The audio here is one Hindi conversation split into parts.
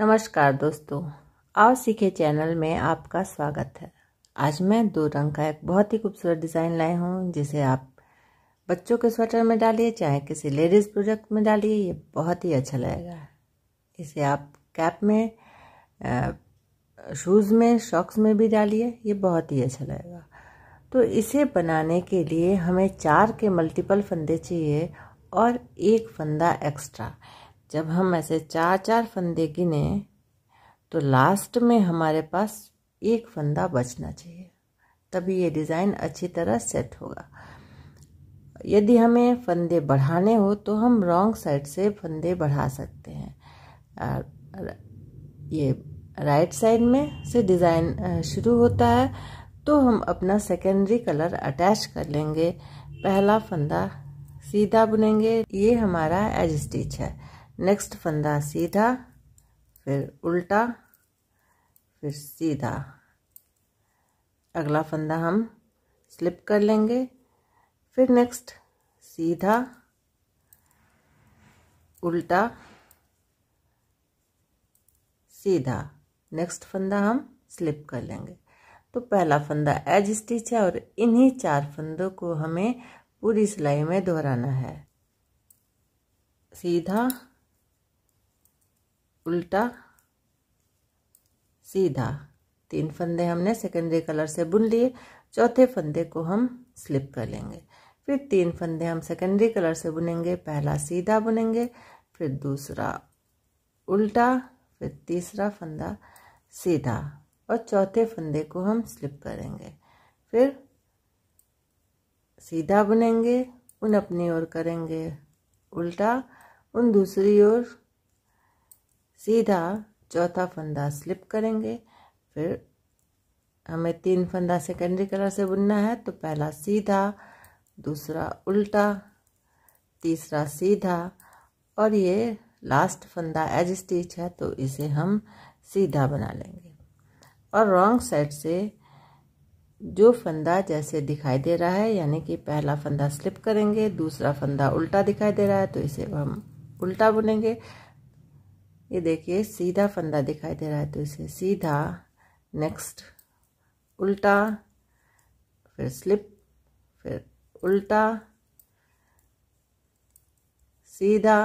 नमस्कार दोस्तों आओ सीखे चैनल में आपका स्वागत है आज मैं दो रंग का एक बहुत ही खूबसूरत डिज़ाइन लाए हूँ जिसे आप बच्चों के स्वेटर में डालिए चाहे किसी लेडीज़ प्रोडक्ट में डालिए ये बहुत ही अच्छा लगेगा इसे आप कैप में शूज़ में शॉक्स में भी डालिए ये बहुत ही अच्छा लगेगा तो इसे बनाने के लिए हमें चार के मल्टीपल फंदे चाहिए और एक फंदा एक्स्ट्रा जब हम ऐसे चार चार फंदे गिने तो लास्ट में हमारे पास एक फंदा बचना चाहिए तभी ये डिज़ाइन अच्छी तरह सेट होगा यदि हमें फंदे बढ़ाने हो तो हम रॉन्ग साइड से फंदे बढ़ा सकते हैं ये राइट साइड में से डिज़ाइन शुरू होता है तो हम अपना सेकेंडरी कलर अटैच कर लेंगे पहला फंदा सीधा बुनेंगे ये हमारा एज स्टिच है नेक्स्ट फंदा सीधा फिर उल्टा फिर सीधा अगला फंदा हम स्लिप कर लेंगे फिर नेक्स्ट सीधा उल्टा सीधा नेक्स्ट फंदा हम स्लिप कर लेंगे तो पहला फंदा एज स्टिच है और इन्हीं चार फंदों को हमें पूरी सिलाई में दोहराना है सीधा उल्टा सीधा तीन फंदे हमने सेकेंडरी कलर से बुन लिए चौथे फंदे को हम स्लिप कर लेंगे फिर तीन फंदे हम सेकेंडरी कलर से बुनेंगे पहला सीधा बुनेंगे फिर दूसरा उल्टा फिर तीसरा फंदा सीधा और चौथे फंदे को हम स्लिप करेंगे फिर सीधा बुनेंगे उन अपनी ओर करेंगे उल्टा उन दूसरी ओर सीधा चौथा फंदा स्लिप करेंगे फिर हमें तीन फंदा सेकेंडरी कलर से बुनना है तो पहला सीधा दूसरा उल्टा तीसरा सीधा और ये लास्ट फंदा एज स्टिच है तो इसे हम सीधा बना लेंगे और रॉन्ग साइड से जो फंदा जैसे दिखाई दे रहा है यानी कि पहला फंदा स्लिप करेंगे दूसरा फंदा उल्टा दिखाई दे रहा है तो इसे हम उल्टा बुनेंगे ये देखिए सीधा फंदा दिखाई दे रहा है तो इसे सीधा नेक्स्ट उल्टा फिर स्लिप फिर उल्टा सीधा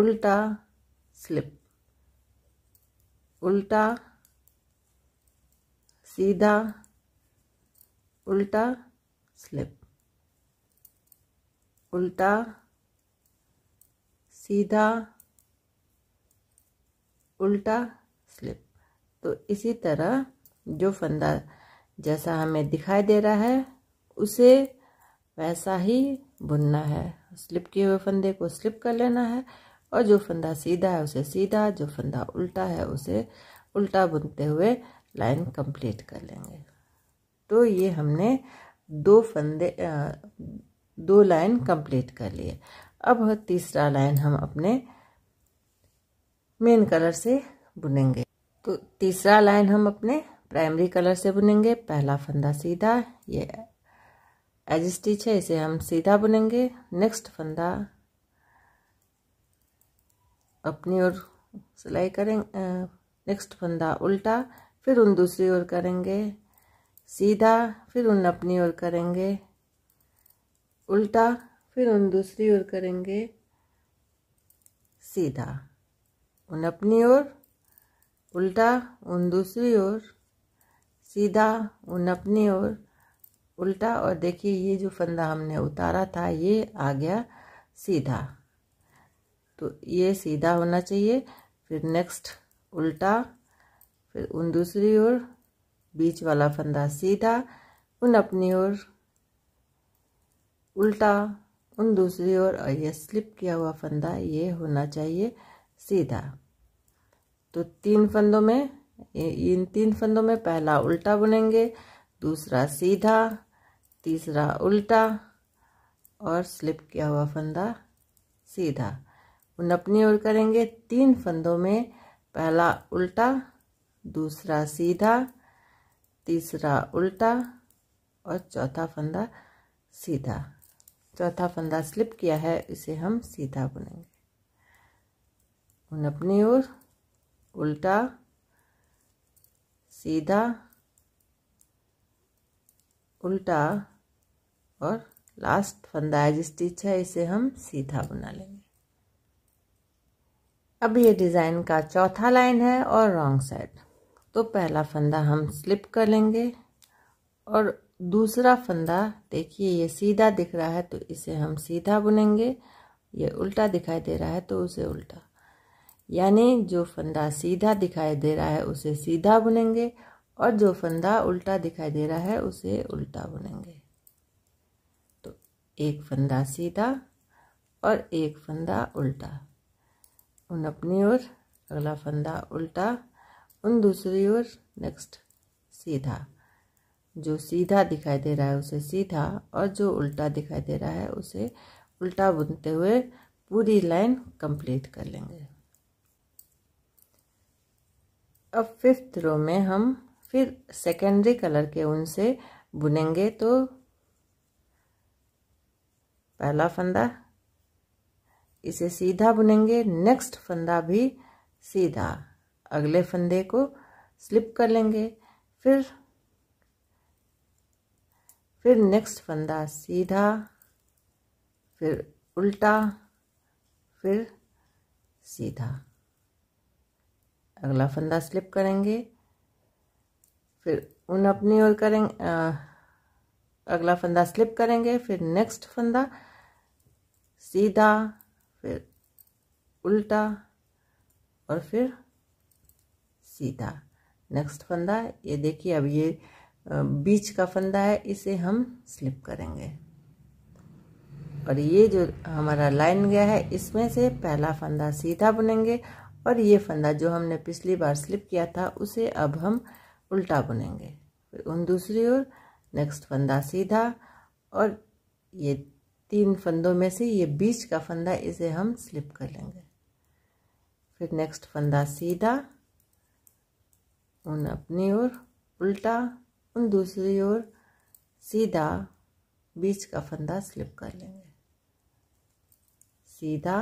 उल्टा स्लिप उल्टा सीधा उल्टा स्लिप उल्टा सीधा उल्टा स्लिप तो इसी तरह जो फंदा जैसा हमें दिखाई दे रहा है उसे वैसा ही बुनना है स्लिप किए हुए फंदे को स्लिप कर लेना है और जो फंदा सीधा है उसे सीधा जो फंदा उल्टा है उसे उल्टा बुनते हुए लाइन कंप्लीट कर लेंगे तो ये हमने दो फंदे दो लाइन कंप्लीट कर लिए अब तीसरा लाइन हम अपने मेन कलर से बुनेंगे तो तीसरा लाइन हम अपने प्राइमरी कलर से बुनेंगे पहला फंदा सीधा ये एज स्टिच है इसे हम सीधा बुनेंगे नेक्स्ट फंदा अपनी ओर सिलाई करेंगे नेक्स्ट फंदा उल्टा फिर उन दूसरी ओर करेंगे सीधा फिर उन अपनी ओर करेंगे उल्टा फिर उन दूसरी ओर करेंगे सीधा उन अपनी ओर उल्टा उन दूसरी ओर सीधा उन अपनी ओर उल्टा और देखिए ये जो फंदा हमने उतारा था ये आ गया सीधा तो ये सीधा होना चाहिए फिर नेक्स्ट उल्टा फिर उन दूसरी ओर बीच वाला फंदा सीधा उन अपनी ओर उल्टा उन दूसरी ओर यह स्लिप किया हुआ फंदा ये होना चाहिए सीधा तो तीन फंदों में इन तीन फंदों में पहला उल्टा बुनेंगे दूसरा सीधा तीसरा उल्टा और स्लिप किया हुआ फंदा सीधा उन अपनी ओर करेंगे तीन फंदों में पहला उल्टा दूसरा सीधा तीसरा उल्टा और चौथा फंदा सीधा चौथा फंदा स्लिप किया है इसे हम सीधा बुनेंगे उन अपनी ओर उल्टा सीधा उल्टा और लास्ट फंदा है स्टिच है इसे हम सीधा बुना लेंगे अब ये डिज़ाइन का चौथा लाइन है और रॉन्ग साइड तो पहला फंदा हम स्लिप कर लेंगे और दूसरा फंदा देखिए ये सीधा दिख रहा है तो इसे हम सीधा बुनेंगे ये उल्टा दिखाई दे रहा है तो उसे उल्टा यानी जो फंदा सीधा दिखाई दे रहा है उसे सीधा बुनेंगे और जो फंदा उल्टा दिखाई दे रहा है उसे उल्टा बुनेंगे तो एक फंदा सीधा और एक फंदा उल्टा उन अपनी ओर अगला फंदा उल्टा उन दूसरी ओर नेक्स्ट सीधा जो सीधा दिखाई दे रहा है उसे सीधा और जो उल्टा दिखाई दे रहा है उसे उल्टा बुनते हुए पूरी लाइन कंप्लीट कर लेंगे अब फिफ्थ रो में हम फिर सेकेंडरी कलर के ऊन से बुनेंगे तो पहला फंदा इसे सीधा बुनेंगे नेक्स्ट फंदा भी सीधा अगले फंदे को स्लिप कर लेंगे फिर फिर नेक्स्ट फंदा सीधा फिर उल्टा फिर सीधा अगला फंदा स्लिप करेंगे फिर उन अपनी ओर करेंगे आ, अगला फंदा स्लिप करेंगे फिर नेक्स्ट फंदा सीधा फिर उल्टा और फिर सीधा नेक्स्ट फंदा ये देखिए अब ये बीच का फंदा है इसे हम स्लिप करेंगे और ये जो हमारा लाइन गया है इसमें से पहला फंदा सीधा बुनेंगे और ये फंदा जो हमने पिछली बार स्लिप किया था उसे अब हम उल्टा बुनेंगे फिर उन दूसरी ओर नेक्स्ट फंदा सीधा और ये तीन फंदों में से ये बीच का फंदा इसे हम स्लिप कर लेंगे फिर नेक्स्ट फंदा सीधा उन अपनी ओर उल्टा हम दूसरी ओर सीधा बीच का फंदा स्लिप कर लेंगे सीधा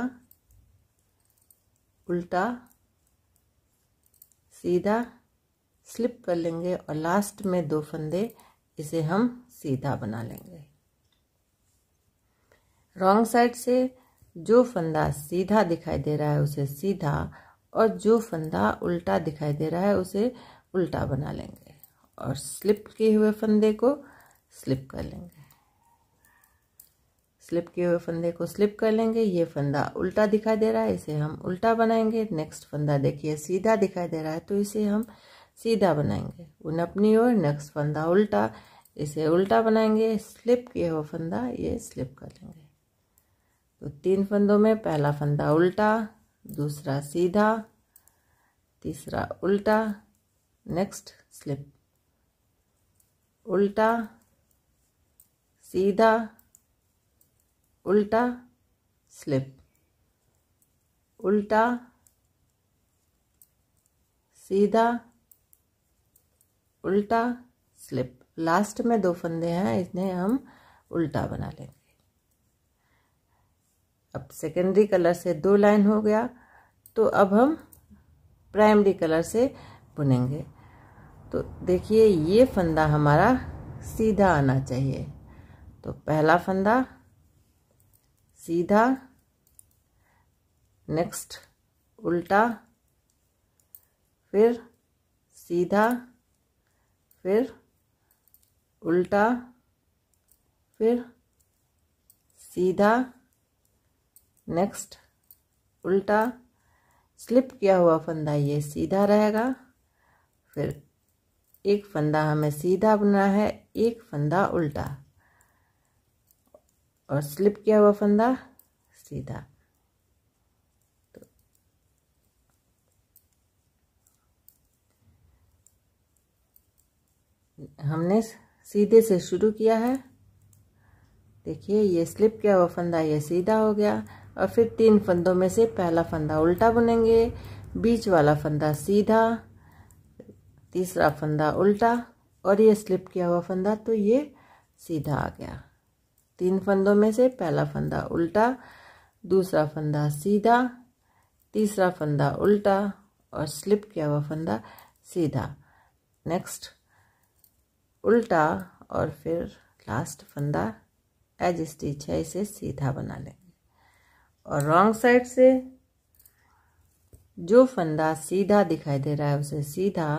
उल्टा सीधा स्लिप कर लेंगे और लास्ट में दो फंदे इसे हम सीधा बना लेंगे रॉन्ग साइड से जो फंदा सीधा दिखाई दे रहा है उसे सीधा और जो फंदा उल्टा दिखाई दे रहा है उसे उल्टा बना लेंगे और स्लिप किए हुए फंदे को स्लिप कर लेंगे स्लिप किए हुए फंदे को स्लिप कर लेंगे ये फंदा उल्टा दिखाई दे रहा है इसे हम उल्टा बनाएंगे नेक्स्ट फंदा देखिए सीधा दिखाई दे रहा है तो इसे हम सीधा बनाएंगे उन अपनी ओर नेक्स्ट फंदा उल्टा इसे उल्टा बनाएंगे स्लिप किए हुए फंदा ये स्लिप कर लेंगे तो तीन फंदों में पहला फंदा उल्टा दूसरा सीधा तीसरा उल्टा नेक्स्ट स्लिप उल्टा सीधा उल्टा स्लिप उल्टा सीधा उल्टा स्लिप लास्ट में दो फंदे हैं इन्हें हम उल्टा बना लेंगे अब सेकेंडरी कलर से दो लाइन हो गया तो अब हम प्राइमरी कलर से बुनेंगे तो देखिए ये फंदा हमारा सीधा आना चाहिए तो पहला फंदा सीधा नेक्स्ट उल्टा फिर सीधा फिर उल्टा फिर सीधा नेक्स्ट उल्टा स्लिप किया हुआ फंदा ये सीधा रहेगा फिर एक फंदा हमें सीधा बुनना है एक फंदा उल्टा और स्लिप किया हुआ फंदा सीधा तो हमने सीधे से शुरू किया है देखिए ये स्लिप किया हुआ फंदा ये सीधा हो गया और फिर तीन फंदों में से पहला फंदा उल्टा बुनेंगे बीच वाला फंदा सीधा तीसरा फंदा उल्टा और ये स्लिप किया हुआ फंदा तो ये सीधा आ गया तीन फंदों में से पहला फंदा उल्टा दूसरा फंदा सीधा तीसरा फंदा उल्टा और स्लिप किया हुआ फंदा सीधा नेक्स्ट उल्टा और फिर लास्ट फंदा एज स्टिच है इसे सीधा बना लेंगे और रॉन्ग साइड से जो फंदा सीधा दिखाई दे रहा है उसे सीधा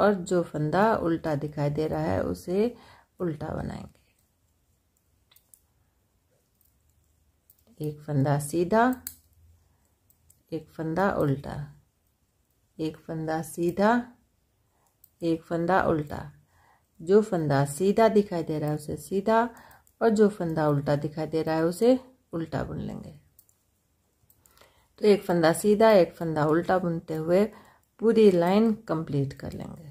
और जो फंदा उल्टा दिखाई दे रहा है उसे उल्टा बनाएंगे एक फंदा सीधा एक फंदा उल्टा एक फंदा सीधा एक फंदा उल्टा जो फंदा सीधा दिखाई दे रहा है उसे सीधा और जो फंदा उल्टा दिखाई दे रहा है उसे उल्टा बुन लेंगे तो एक फंदा सीधा एक फंदा उल्टा बुनते हुए पूरी लाइन कंप्लीट कर लेंगे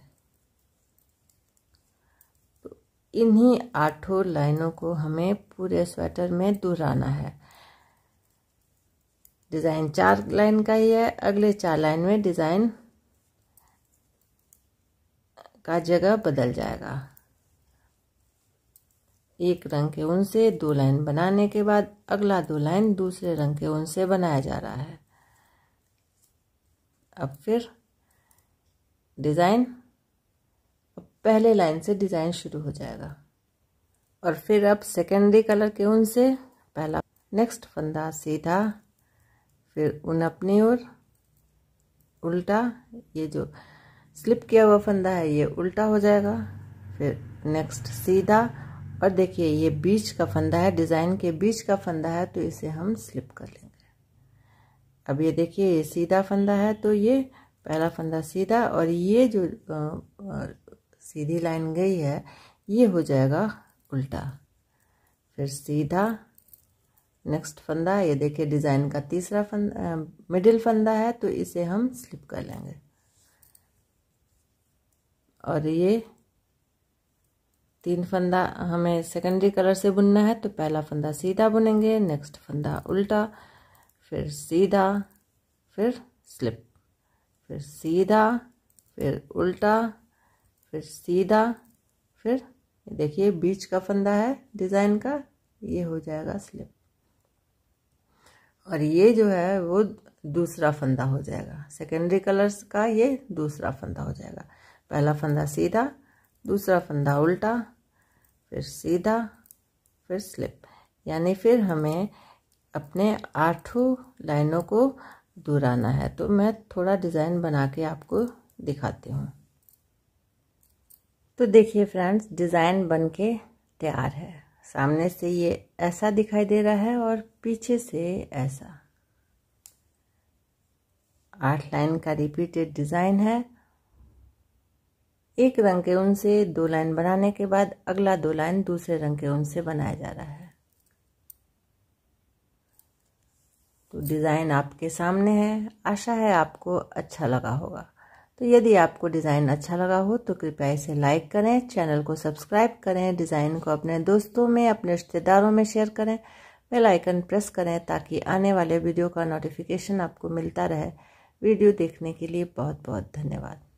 इन्हीं आठों लाइनों को हमें पूरे स्वेटर में दोहराना है डिज़ाइन चार लाइन का ही है अगले चार लाइन में डिज़ाइन का जगह बदल जाएगा एक रंग के ऊन से दो लाइन बनाने के बाद अगला दो लाइन दूसरे रंग के ऊन से बनाया जा रहा है अब फिर डिज़ाइन पहले लाइन से डिज़ाइन शुरू हो जाएगा और फिर अब सेकेंडरी कलर के उन से पहला नेक्स्ट फंदा सीधा फिर उन अपनी ओर उल्टा ये जो स्लिप किया हुआ फंदा है ये उल्टा हो जाएगा फिर नेक्स्ट सीधा और देखिए ये बीच का फंदा है डिज़ाइन के बीच का फंदा है तो इसे हम स्लिप कर लेंगे अब ये देखिए ये सीधा फंदा है तो ये पहला फंदा सीधा और ये जो सीधी लाइन गई है ये हो जाएगा उल्टा फिर सीधा नेक्स्ट फंदा ये देखिए डिज़ाइन का तीसरा फंदा मिडिल फंदा है तो इसे हम स्लिप कर लेंगे और ये तीन फंदा हमें सेकेंडरी कलर से बुनना है तो पहला फंदा सीधा बुनेंगे नेक्स्ट फंदा उल्टा फिर सीधा फिर स्लिप फिर सीधा फिर उल्टा फिर सीधा फिर देखिए बीच का फंदा है डिज़ाइन का ये हो जाएगा स्लिप और ये जो है वो दूसरा फंदा हो जाएगा सेकेंडरी कलर्स का ये दूसरा फंदा हो जाएगा पहला फंदा सीधा दूसरा फंदा उल्टा फिर सीधा फिर स्लिप यानी फिर हमें अपने आठों लाइनों को दोहराना है तो मैं थोड़ा डिज़ाइन बना के आपको दिखाती हूँ तो देखिए फ्रेंड्स डिज़ाइन बन के तैयार है सामने से ये ऐसा दिखाई दे रहा है और पीछे से ऐसा आठ लाइन का रिपीटेड डिज़ाइन है एक रंग के ऊन से दो लाइन बनाने के बाद अगला दो लाइन दूसरे रंग के ऊन से बनाया जा रहा है तो डिज़ाइन आपके सामने है आशा है आपको अच्छा लगा होगा तो यदि आपको डिज़ाइन अच्छा लगा हो तो कृपया इसे लाइक करें चैनल को सब्सक्राइब करें डिज़ाइन को अपने दोस्तों में अपने रिश्तेदारों में शेयर करें बेल आइकन प्रेस करें ताकि आने वाले वीडियो का नोटिफिकेशन आपको मिलता रहे वीडियो देखने के लिए बहुत बहुत धन्यवाद